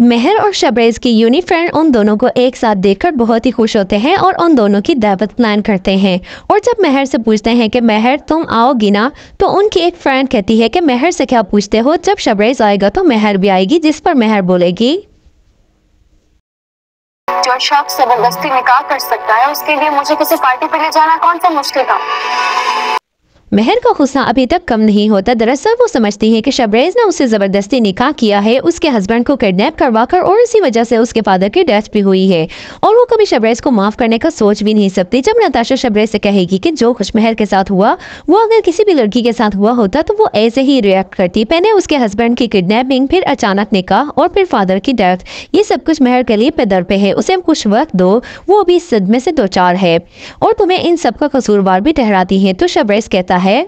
मेहर और शबरेज की uni friend उन दोनों को एक साथ देखकर बहुत ही खुश होते हैं और उन दोनों की दावत प्लान करते हैं और जब मेहर से पूछते हैं कि मेहर तुम आओगी ना तो उनकी एक फ्रेंड कहती है कि मेहर से क्या पूछते हो जब शबरेज आएगा तो मेहर भी आएगी जिस पर मेहर बोलेगी जो शख्स जबरदस्ती निकाह कर सकता है उसके लिए मुझे किसी पार्टी पर ले जाना कौन सा मुश्किल था मेहर का गुस्सा अभी तक कम नहीं होता दरअसल वो समझती है कि शबरेज ने उसे ज़बरदस्ती निकाह किया है उसके हस्बैंड को किडनैप करवा कर और इसी वजह से उसके फादर की डेथ भी हुई है और वो कभी शबरेज को माफ़ करने का सोच भी नहीं सकती जब नताशा शबरेज से कहेगी कि जो कुछ मेहर के साथ हुआ वो अगर किसी भी लड़की के साथ हुआ होता तो वो ऐसे ही रिएक्ट करती पहले उसके हस्बैंड की किडनेपिंग फिर अचानक निकाह और फिर फादर की डेथ ये सब कुछ मेहर के लिए पेदर पे है उसे कुछ वक्त दो वो अभी सदमे से दो चार है और तुम्हें इन सब का कसूरवार भी ठहराती है तो शबरेज कहता है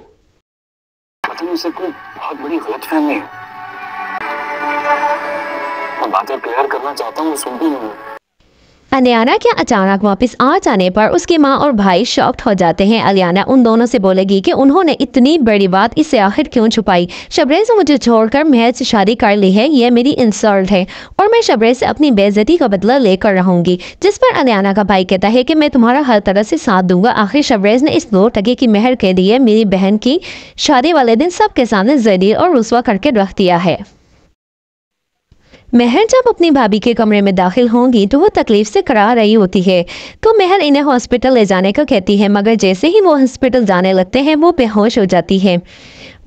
बातें क्लियर करना चाहता हूँ सुनती हूँ अलियाना के अचानक वापस आ जाने पर उसकी माँ और भाई शॉक्ड हो जाते हैं अलियाना उन दोनों से बोलेगी कि उन्होंने इतनी बड़ी बात इससे आखिर क्यों छुपाई शबरेज ने मुझे छोड़कर महज से शादी कर ली है यह मेरी इंसल्ट है और मैं शबरेज से अपनी बेजती का बदला लेकर रहूंगी जिस पर अलियाना का भाई कहता है कि मैं तुम्हारा हर तरह से साथ दूंगा आखिर शबरेज ने इस दो टके की मेहर के लिए मेरी बहन की शादी वाले दिन सबके सामने जरीर और रसवा करके रख दिया है मेहर जब अपनी भाभी के कमरे में दाखिल होंगी तो वो तकलीफ से करा रही होती है तो मेहर इन्हें हॉस्पिटल ले जाने का कहती है मगर जैसे ही वो हॉस्पिटल जाने लगते हैं वो बेहोश हो जाती है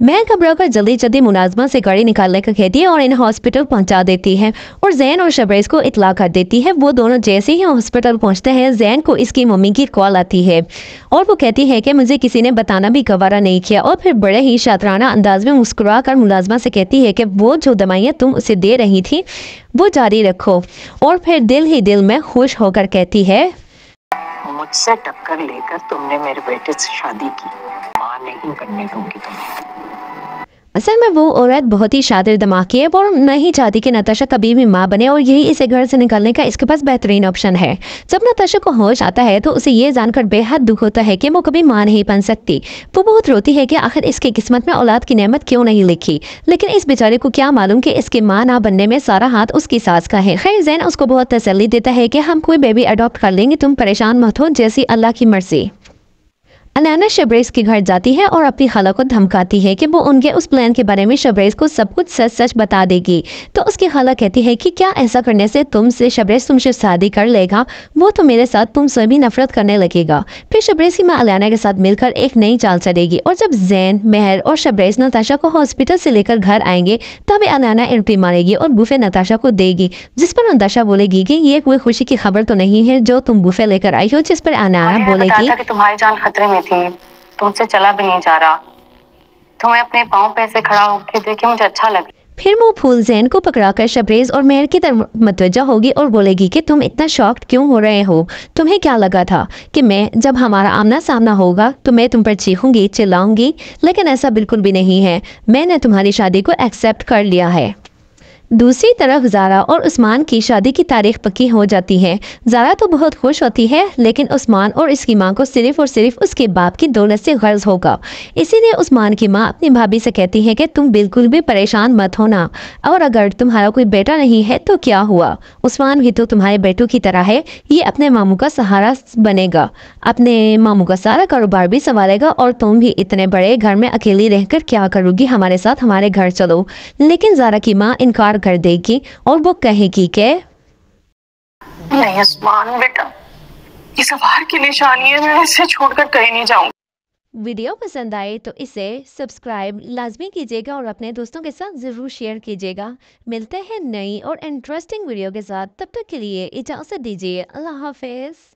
मैं घबरा कर जल्दी जल्दी मुलाजमा से गाड़ी निकालने का कहती है और इन्हें हॉस्पिटल पहुंचा देती है और जैन और शबरेज को इतला कर देती है वो दोनों जैसे ही हॉस्पिटल पहुंचते हैं जैन को इसकी मम्मी की कॉल आती है और वो कहती है कि मुझे किसी ने बताना भी गवारा नहीं किया और फिर बड़े ही शातराना अंदाज में मुस्कुरा कर मुलाजमा से कहती है कि वो जो दवाइयाँ तुम उसे दे रही थी वो जारी रखो और फिर दिल ही दिल में खुश होकर कहती है मुझसे टक्कर लेकर तुमने मेरे बेटे से शादी की माँ नहीं करने दूंगी तुम्हें असल में वो औरत बहुत ही शादी दिमाग की है और नहीं चाहती कि नताशा कभी भी माँ बने और यही इसे घर से निकलने का इसके पास बेहतरीन ऑप्शन है जब नताशा को होश आता है तो उसे ये जानकर बेहद दुख होता है कि वो कभी माँ नहीं बन सकती वो बहुत रोती है कि आखिर इसकी किस्मत में औलाद की नमत क्यों नहीं लिखी लेकिन इस बेचारे को क्या मालूम कि इसके माँ ना बनने में सारा हाथ उसकी सास का है खैर जैन उसको बहुत तसली देता है कि हम कोई बेबी अडॉप्ट कर लेंगे तुम परेशान मत हो जैसी अल्लाह की मर्जी अनाना शबरेज के घर जाती है और अपनी खाला को धमकाती है कि वो उनके उस प्लान के बारे में शबरेज को सब कुछ सच सच बता देगी तो उसकी खाला कहती है कि क्या ऐसा करने से तुम से शबरेज तुमसे शादी कर लेगा वो तो मेरे साथ तुमसे भी नफरत करने लगेगा फिर शबरेज की माँ अलाना के साथ मिलकर एक नई चाल चलेगी और जब जैन मेहर और शबरेज नताशा को हॉस्पिटल से लेकर घर आएंगे तभी अलाना एंट्री मारेगी और बुफे नताशा को देगी जिस पर नताशा बोलेगी की ये कोई खुशी की खबर तो नहीं है जो तुम बुफे लेकर आई हो जिस पर अनाना बोलेगी तुम्हारी जान खतरे में थी तुझसे चला भी नहीं जा रहा तुम्हें अपने पाँव पे ऐसे खड़ा होकर देखे मुझे अच्छा लग फिर वो फूल जैन को पकड़ाकर शबरेज और मेहर की तरफ मतवजा होगी और बोलेगी कि तुम इतना शॉक्ड क्यों हो रहे हो तुम्हें क्या लगा था कि मैं जब हमारा आमना सामना होगा तो मैं तुम पर चीखूंगी चिल्लाऊंगी लेकिन ऐसा बिल्कुल भी नहीं है मैंने तुम्हारी शादी को एक्सेप्ट कर लिया है दूसरी तरफ जारा और उस्मान की शादी की तारीख पक्की हो जाती है जारा तो बहुत खुश होती है लेकिन उस्मान और इसकी माँ को सिर्फ और सिर्फ उसके बाप की दौलत से गर्ज होगा इसीलिए उस्मान की माँ अपनी भाभी से कहती है कि तुम बिल्कुल भी परेशान मत होना और अगर तुम्हारा कोई बेटा नहीं है तो क्या हुआ उस्मान भी तो तुम्हारे बेटों की तरह है ये अपने मामू का सहारा बनेगा अपने मामू का सारा कारोबार भी संभालेगा और तुम भी इतने बड़े घर में अकेली रहकर क्या करोगी हमारे साथ हमारे घर चलो लेकिन जारा की माँ इनकार कर देगी और वो कहेगी के नहीं आसमान बेटा इस निशानी है मैं इसे छोड़कर कहीं नहीं वीडियो पसंद आए तो इसे सब्सक्राइब लाजमी कीजिएगा और अपने दोस्तों के साथ ज़रूर शेयर कीजिएगा मिलते हैं नई और इंटरेस्टिंग वीडियो के साथ तब तक के लिए इजाज़त दीजिए अल्लाह हाफिज़